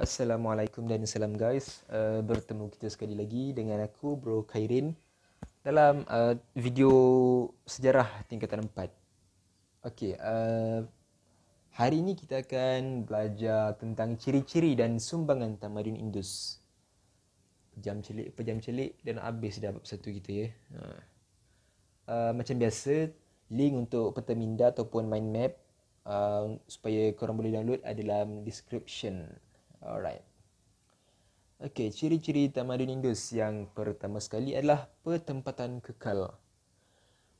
Assalamualaikum dan salam guys uh, Bertemu kita sekali lagi dengan aku Bro Khairin Dalam uh, video sejarah tingkatan 4 Okay uh, Hari ini kita akan belajar tentang ciri-ciri dan sumbangan tamarin Indus Jam celik, pejam celik dan habis dah bab satu kita ya uh. Macam biasa Link untuk peta minda ataupun mind map uh, Supaya korang boleh download adalah description Description Alright. Okay, ciri-ciri tamadun Indus yang pertama sekali adalah pertempatan kekal.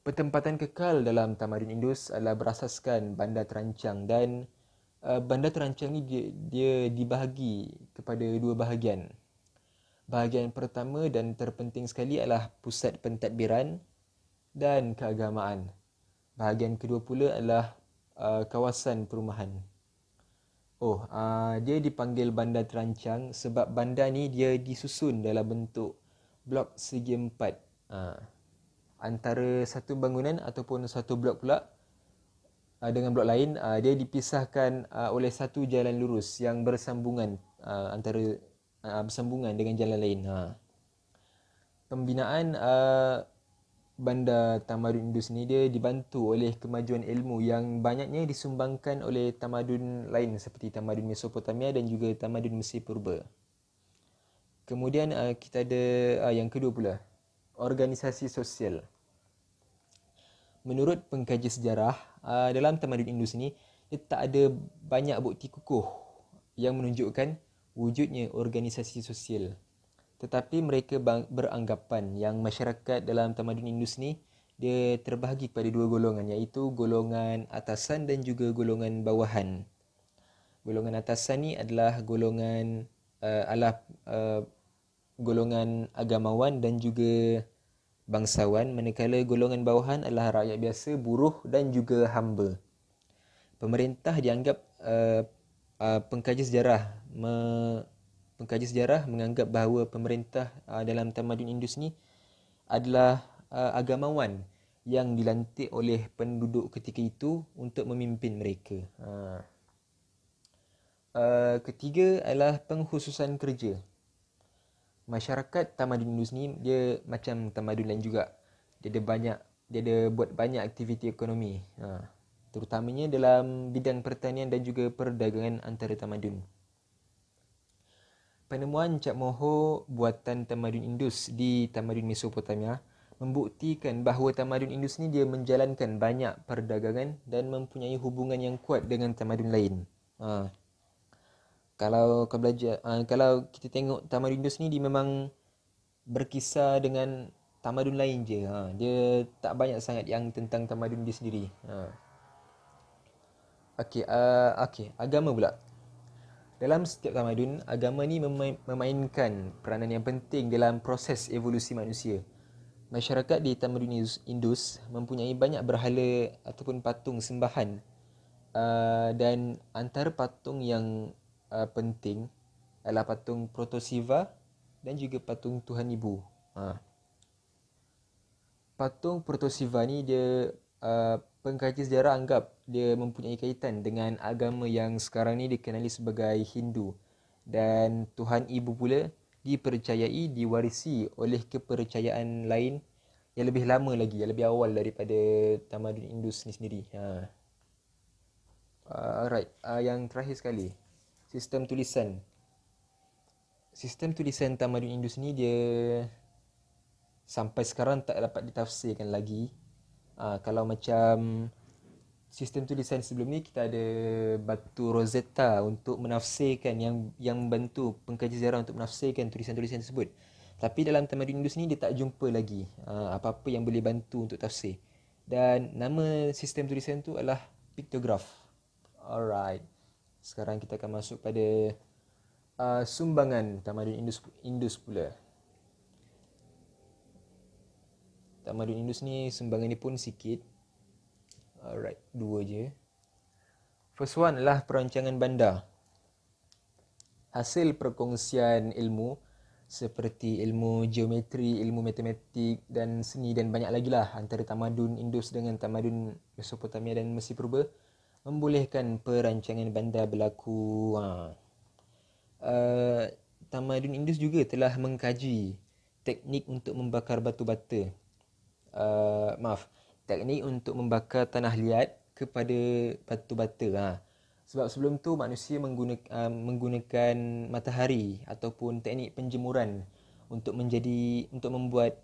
Pertempatan kekal dalam tamadun Indus adalah berasaskan bandar terancang dan uh, bandar terancang ini dia, dia dibahagi kepada dua bahagian. Bahagian pertama dan terpenting sekali adalah pusat pentadbiran dan keagamaan. Bahagian kedua pula adalah uh, kawasan perumahan. Oh, uh, dia dipanggil bandar terancang sebab bandar ni dia disusun dalam bentuk blok segi empat. Uh, antara satu bangunan ataupun satu blok pula uh, dengan blok lain, uh, dia dipisahkan uh, oleh satu jalan lurus yang bersambungan uh, antara uh, bersambungan dengan jalan lain. Uh. Pembinaan uh, bandar tamadun Indus ni dia dibantu oleh kemajuan ilmu yang banyaknya disumbangkan oleh tamadun lain seperti tamadun Mesopotamia dan juga tamadun Mesir Purba. Kemudian uh, kita ada uh, yang kedua pula, organisasi sosial. Menurut pengkaji sejarah, uh, dalam tamadun Indus ni dia tak ada banyak bukti kukuh yang menunjukkan wujudnya organisasi sosial tetapi mereka beranggapan yang masyarakat dalam tamadun Indus ni dia terbahagi kepada dua golongan iaitu golongan atasan dan juga golongan bawahan. Golongan atasan ni adalah golongan uh, eh, alah eh, uh, golongan agamawan dan juga bangsawan manakala golongan bawahan adalah rakyat biasa, buruh dan juga hamba. Pemerintah dianggap uh, uh, pengkaji sejarah me- pengkaji sejarah menganggap bahawa pemerintah uh, dalam tamadun Indus ni adalah uh, agamawan yang dilantik oleh penduduk ketika itu untuk memimpin mereka. Ha. Uh, ketiga adalah penghususan kerja. Masyarakat tamadun Indus ni dia macam tamadun lain juga. Dia ada banyak dia ada buat banyak aktiviti ekonomi. Ha. Terutamanya dalam bidang pertanian dan juga perdagangan antara tamadun penemuan Cap Moho buatan tamadun Indus di tamadun Mesopotamia membuktikan bahawa tamadun Indus ni dia menjalankan banyak perdagangan dan mempunyai hubungan yang kuat dengan tamadun lain. Ha. Kalau kau belajar ha, kalau kita tengok tamadun Indus ni dia memang berkisar dengan tamadun lain je. Ha. Dia tak banyak sangat yang tentang tamadun dia sendiri. Ha. Okey, uh, okey, agama pula. Dalam setiap ramadun, agama ni memainkan peranan yang penting dalam proses evolusi manusia. Masyarakat di tamadun Indus mempunyai banyak berhala ataupun patung sembahan. Uh, dan antara patung yang uh, penting adalah patung Proto Siva dan juga patung Tuhan Ibu. Ha. Patung Proto Siva ni dia Uh, pengkaji sejarah anggap dia mempunyai kaitan dengan agama yang sekarang ni dikenali sebagai Hindu dan Tuhan Ibu pula dipercayai diwarisi oleh kepercayaan lain yang lebih lama lagi yang lebih awal daripada tamadun Hindu sendiri. Ha. Uh, alright, uh, yang terakhir sekali sistem tulisan. Sistem tulisan tamadun Hindu ni dia sampai sekarang tak dapat ditafsirkan lagi Ah, kalau macam sistem tu desain sebelum ni kita ada batu Rosetta untuk menafsirkan yang yang membantu pengkaji sejarah untuk menafsirkan tulisan-tulisan tersebut. Tapi dalam tamadun Indus ni dia tak jumpa lagi uh, apa-apa yang boleh bantu untuk tafsir. Dan nama sistem tulisan tu adalah pictograph. Alright. Sekarang kita akan masuk pada uh, sumbangan tamadun Indus Indus pula. Tamadun Indus ni sembangan ni pun sikit. Alright, dua je. First one adalah perancangan bandar. Hasil perkongsian ilmu seperti ilmu geometri, ilmu matematik dan seni dan banyak lagi lah antara tamadun Indus dengan tamadun Mesopotamia dan Mesir Purba membolehkan perancangan bandar berlaku. Ha. Uh, tamadun Indus juga telah mengkaji teknik untuk membakar batu bata uh, maaf teknik untuk membakar tanah liat kepada batu bata ha. sebab sebelum tu manusia menggunakan, uh, menggunakan matahari ataupun teknik penjemuran untuk menjadi untuk membuat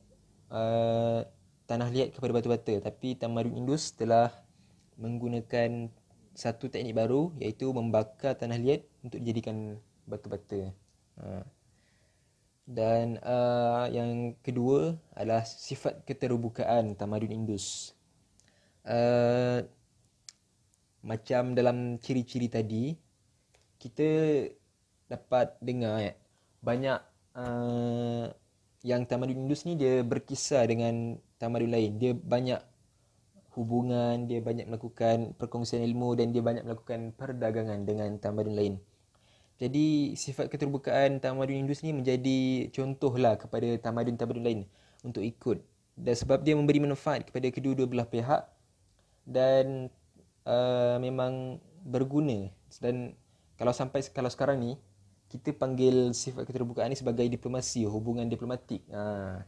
uh, tanah liat kepada batu bata tapi tamadun Indus telah menggunakan satu teknik baru iaitu membakar tanah liat untuk dijadikan batu bata ha. Dan uh, yang kedua adalah sifat keterbukaan tamadun Indus. Uh, macam dalam ciri-ciri tadi, kita dapat dengar eh, banyak uh, yang tamadun Indus ni dia berkisar dengan tamadun lain. Dia banyak hubungan, dia banyak melakukan perkongsian ilmu dan dia banyak melakukan perdagangan dengan tamadun lain. Jadi sifat keterbukaan tamadun Indus ni menjadi contohlah kepada tamadun-tamadun lain untuk ikut. Dan sebab dia memberi manfaat kepada kedua-dua belah pihak dan uh, memang berguna. Dan kalau sampai kalau sekarang ni kita panggil sifat keterbukaan ni sebagai diplomasi, hubungan diplomatik. Ha.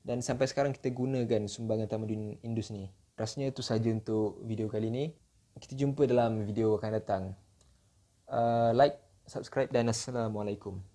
Dan sampai sekarang kita gunakan sumbangan tamadun Indus ni. Rasanya itu saja untuk video kali ni. Kita jumpa dalam video akan datang. Uh, like subscribe dan assalamualaikum.